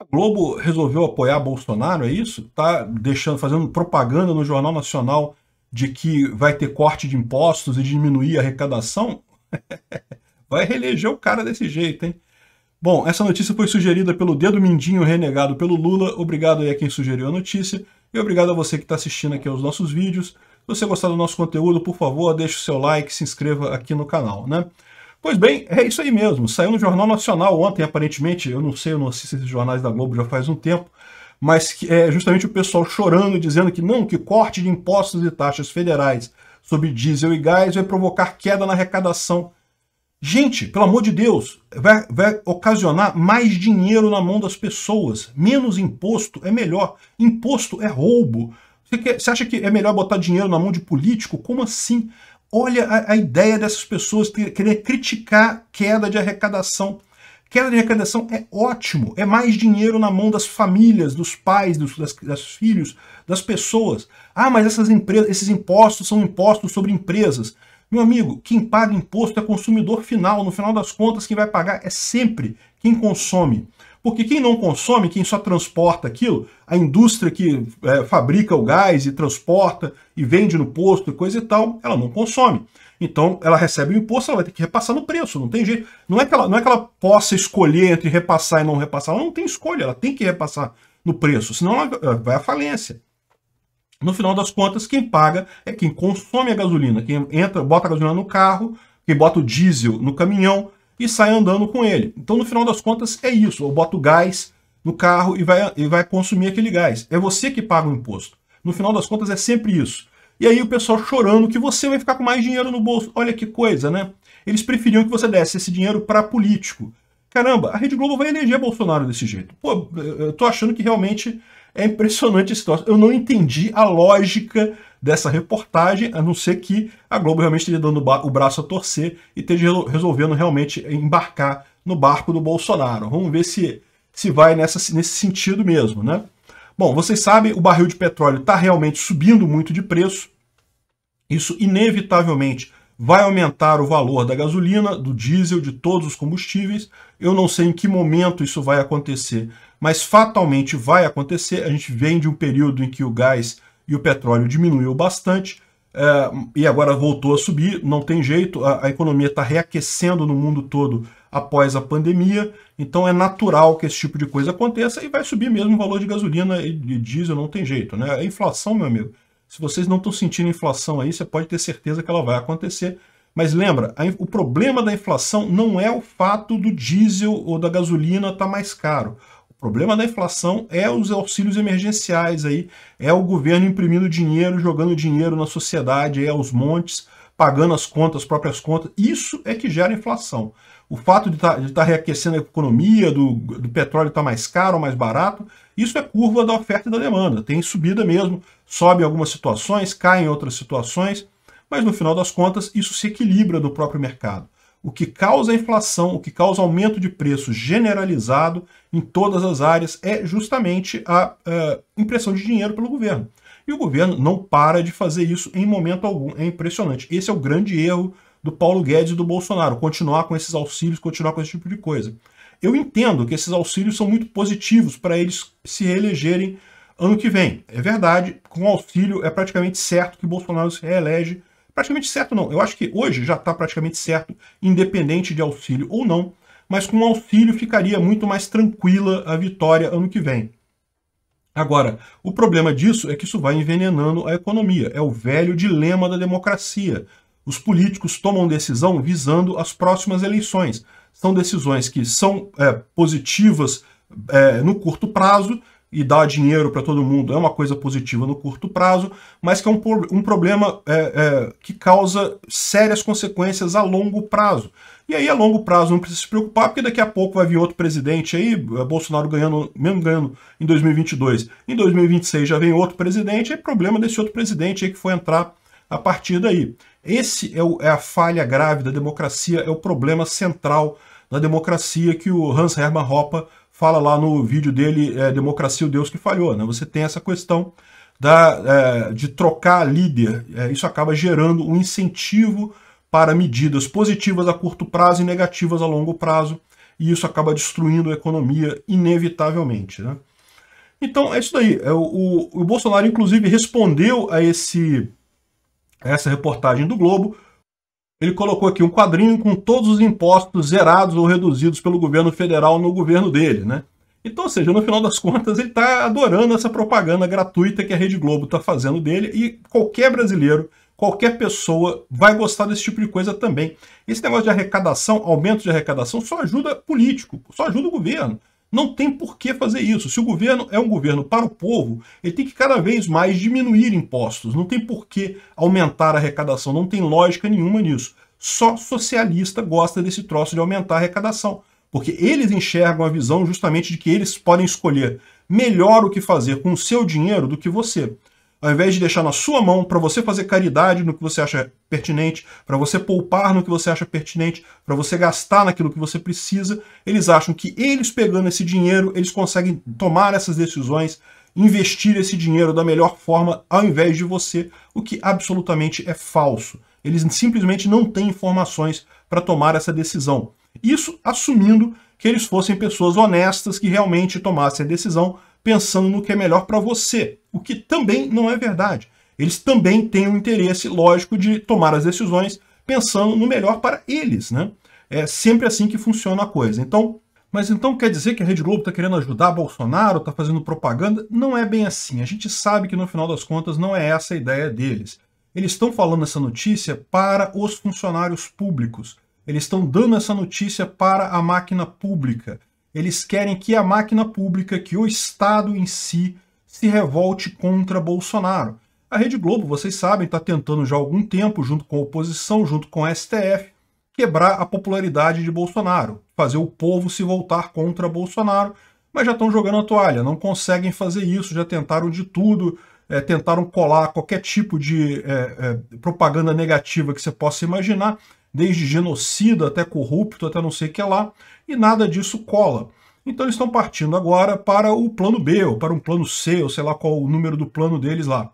A Globo resolveu apoiar Bolsonaro, é isso? Tá deixando, fazendo propaganda no Jornal Nacional de que vai ter corte de impostos e diminuir a arrecadação? vai reeleger o cara desse jeito, hein? Bom, essa notícia foi sugerida pelo dedo mindinho renegado pelo Lula. Obrigado aí a quem sugeriu a notícia e obrigado a você que está assistindo aqui aos nossos vídeos. Se você gostar do nosso conteúdo, por favor, deixe o seu like, se inscreva aqui no canal, né? Pois bem, é isso aí mesmo. Saiu no Jornal Nacional ontem, aparentemente, eu não sei, eu não assisto esses jornais da Globo já faz um tempo, mas é justamente o pessoal chorando, dizendo que não, que corte de impostos e taxas federais sobre diesel e gás vai provocar queda na arrecadação. Gente, pelo amor de Deus, vai, vai ocasionar mais dinheiro na mão das pessoas. Menos imposto é melhor. Imposto é roubo. Você, quer, você acha que é melhor botar dinheiro na mão de político? Como assim? Olha a, a ideia dessas pessoas querer criticar queda de arrecadação. Queda de arrecadação é ótimo, é mais dinheiro na mão das famílias, dos pais, dos das, das filhos, das pessoas. Ah, mas essas empresas, esses impostos são impostos sobre empresas. Meu amigo, quem paga imposto é consumidor final. No final das contas, quem vai pagar é sempre quem consome. Porque quem não consome, quem só transporta aquilo, a indústria que é, fabrica o gás e transporta e vende no posto e coisa e tal, ela não consome. Então ela recebe o imposto, ela vai ter que repassar no preço, não tem jeito. Não é que ela, não é que ela possa escolher entre repassar e não repassar, ela não tem escolha, ela tem que repassar no preço, senão ela vai à falência. No final das contas, quem paga é quem consome a gasolina, quem entra, bota a gasolina no carro, quem bota o diesel no caminhão, e sai andando com ele. Então, no final das contas, é isso. Eu boto gás no carro e vai, e vai consumir aquele gás. É você que paga o imposto. No final das contas, é sempre isso. E aí o pessoal chorando que você vai ficar com mais dinheiro no bolso. Olha que coisa, né? Eles preferiam que você desse esse dinheiro para político. Caramba, a Rede Globo vai eleger Bolsonaro desse jeito. Pô, eu tô achando que realmente é impressionante esse troço. Eu não entendi a lógica dessa reportagem, a não ser que a Globo realmente esteja dando o braço a torcer e esteja resolvendo realmente embarcar no barco do Bolsonaro. Vamos ver se, se vai nessa, nesse sentido mesmo, né? Bom, vocês sabem, o barril de petróleo está realmente subindo muito de preço. Isso inevitavelmente vai aumentar o valor da gasolina, do diesel, de todos os combustíveis. Eu não sei em que momento isso vai acontecer, mas fatalmente vai acontecer. A gente vem de um período em que o gás e o petróleo diminuiu bastante. É, e agora voltou a subir, não tem jeito, a, a economia está reaquecendo no mundo todo após a pandemia, então é natural que esse tipo de coisa aconteça e vai subir mesmo o valor de gasolina e de diesel, não tem jeito, né? A inflação, meu amigo, se vocês não estão sentindo inflação aí, você pode ter certeza que ela vai acontecer, mas lembra, a, o problema da inflação não é o fato do diesel ou da gasolina estar tá mais caro, problema da inflação é os auxílios emergenciais aí, é o governo imprimindo dinheiro, jogando dinheiro na sociedade aí é aos montes, pagando as contas, as próprias contas. Isso é que gera inflação. O fato de tá, estar tá reaquecendo a economia, do, do petróleo estar tá mais caro ou mais barato, isso é curva da oferta e da demanda. Tem subida mesmo, sobe em algumas situações, cai em outras situações, mas no final das contas isso se equilibra no próprio mercado o que causa inflação, o que causa aumento de preço generalizado em todas as áreas é justamente a, é, impressão de dinheiro pelo governo. E o governo não para de fazer isso em momento algum. É impressionante. Esse é o grande erro do Paulo Guedes e do Bolsonaro, continuar com esses auxílios, continuar com esse tipo de coisa. Eu entendo que esses auxílios são muito positivos para eles se reelegerem ano que vem. É verdade, com auxílio é praticamente certo que Bolsonaro se reelege praticamente certo não. Eu acho que hoje já está praticamente certo, independente de auxílio ou não, mas com auxílio ficaria muito mais tranquila a vitória ano que vem. Agora, o problema disso é que isso vai envenenando a economia. É o velho dilema da democracia. Os políticos tomam decisão visando as próximas eleições. São decisões que são é, positivas é, no curto prazo, e dar dinheiro para todo mundo é uma coisa positiva no curto prazo, mas que é um, um problema é, é, que causa sérias consequências a longo prazo. E aí, a longo prazo, não precisa se preocupar, porque daqui a pouco vai vir outro presidente aí, é, Bolsonaro ganhando, mesmo ganhando em 2022. Em 2026 já vem outro presidente, é problema desse outro presidente aí que foi entrar a partir daí. Esse é, o, é a falha grave da democracia, é o problema central da democracia que o Hans Hermann Hoppe fala lá no vídeo dele, é, Democracia, o Deus que falhou. Né? Você tem essa questão da, é, de trocar líder. É, isso acaba gerando um incentivo para medidas positivas a curto prazo e negativas a longo prazo. E isso acaba destruindo a economia, inevitavelmente. Né? Então, é isso daí. É, o, o, o Bolsonaro, inclusive, respondeu a esse essa reportagem do Globo ele colocou aqui um quadrinho com todos os impostos zerados ou reduzidos pelo governo federal no governo dele, né? Então, ou seja, no final das contas, ele está adorando essa propaganda gratuita que a Rede Globo está fazendo dele e qualquer brasileiro, qualquer pessoa vai gostar desse tipo de coisa também. Esse negócio de arrecadação, aumento de arrecadação, só ajuda político, só ajuda o governo. Não tem por que fazer isso. Se o governo é um governo para o povo, ele tem que cada vez mais diminuir impostos. Não tem por que aumentar a arrecadação. Não tem lógica nenhuma nisso. Só socialista gosta desse troço de aumentar a arrecadação. Porque eles enxergam a visão justamente de que eles podem escolher melhor o que fazer com o seu dinheiro do que você ao invés de deixar na sua mão para você fazer caridade no que você acha pertinente, para você poupar no que você acha pertinente, para você gastar naquilo que você precisa, eles acham que eles pegando esse dinheiro, eles conseguem tomar essas decisões, investir esse dinheiro da melhor forma ao invés de você, o que absolutamente é falso. Eles simplesmente não têm informações para tomar essa decisão. Isso assumindo que eles fossem pessoas honestas que realmente tomassem a decisão pensando no que é melhor para você, o que também não é verdade. Eles também têm o um interesse, lógico, de tomar as decisões pensando no melhor para eles, né? É sempre assim que funciona a coisa. Então, mas então quer dizer que a Rede Globo está querendo ajudar Bolsonaro, está fazendo propaganda? Não é bem assim. A gente sabe que no final das contas não é essa a ideia deles. Eles estão falando essa notícia para os funcionários públicos. Eles estão dando essa notícia para a máquina pública. Eles querem que a máquina pública, que o Estado em si, se revolte contra Bolsonaro. A Rede Globo, vocês sabem, está tentando já há algum tempo, junto com a oposição, junto com a STF, quebrar a popularidade de Bolsonaro, fazer o povo se voltar contra Bolsonaro, mas já estão jogando a toalha, não conseguem fazer isso, já tentaram de tudo, é, tentaram colar qualquer tipo de é, é, propaganda negativa que você possa imaginar, desde genocida até corrupto, até não sei o que lá, e nada disso cola. Então eles estão partindo agora para o plano B, ou para um plano C, ou sei lá qual o número do plano deles lá.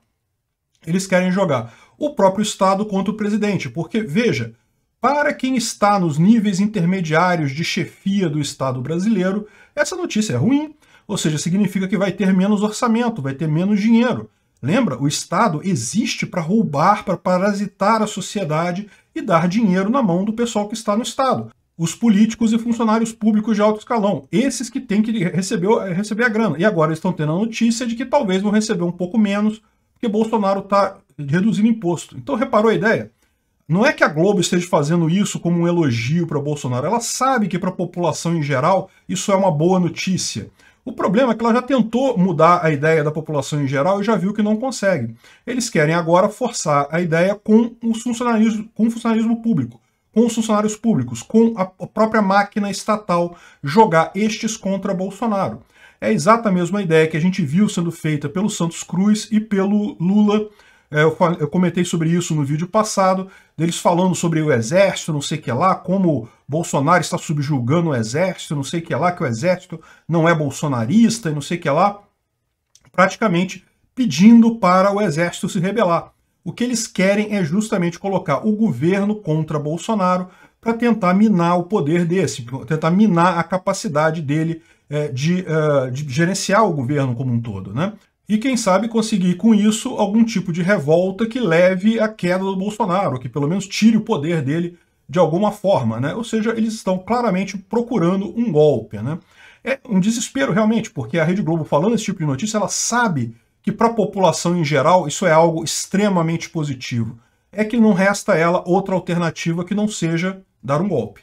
Eles querem jogar o próprio Estado contra o presidente, porque, veja, para quem está nos níveis intermediários de chefia do Estado brasileiro, essa notícia é ruim, ou seja, significa que vai ter menos orçamento, vai ter menos dinheiro. Lembra? O Estado existe para roubar, para parasitar a sociedade e dar dinheiro na mão do pessoal que está no Estado. Os políticos e funcionários públicos de alto escalão, esses que têm que receber, eh, receber a grana. E agora eles estão tendo a notícia de que talvez vão receber um pouco menos, porque Bolsonaro está reduzindo imposto. Então, reparou a ideia? Não é que a Globo esteja fazendo isso como um elogio para Bolsonaro. Ela sabe que para a população em geral isso é uma boa notícia. O problema é que ela já tentou mudar a ideia da população em geral e já viu que não consegue. Eles querem agora forçar a ideia com, os funcionarismo, com o funcionarismo público, com os funcionários públicos, com a própria máquina estatal, jogar estes contra Bolsonaro. É exata a mesma ideia que a gente viu sendo feita pelo Santos Cruz e pelo Lula é, eu, eu comentei sobre isso no vídeo passado, deles falando sobre o exército, não sei o que lá, como Bolsonaro está subjugando o exército, não sei o que lá, que o exército não é bolsonarista e não sei o que lá, praticamente pedindo para o exército se rebelar. O que eles querem é justamente colocar o governo contra Bolsonaro para tentar minar o poder desse, tentar minar a capacidade dele é, de, é, de, gerenciar o governo como um todo. Né? e quem sabe conseguir com isso algum tipo de revolta que leve à queda do Bolsonaro, que pelo menos tire o poder dele de alguma forma, né? Ou seja, eles estão claramente procurando um golpe, né? É um desespero realmente, porque a Rede Globo falando esse tipo de notícia, ela sabe que para a população em geral isso é algo extremamente positivo. É que não resta ela outra alternativa que não seja dar um golpe.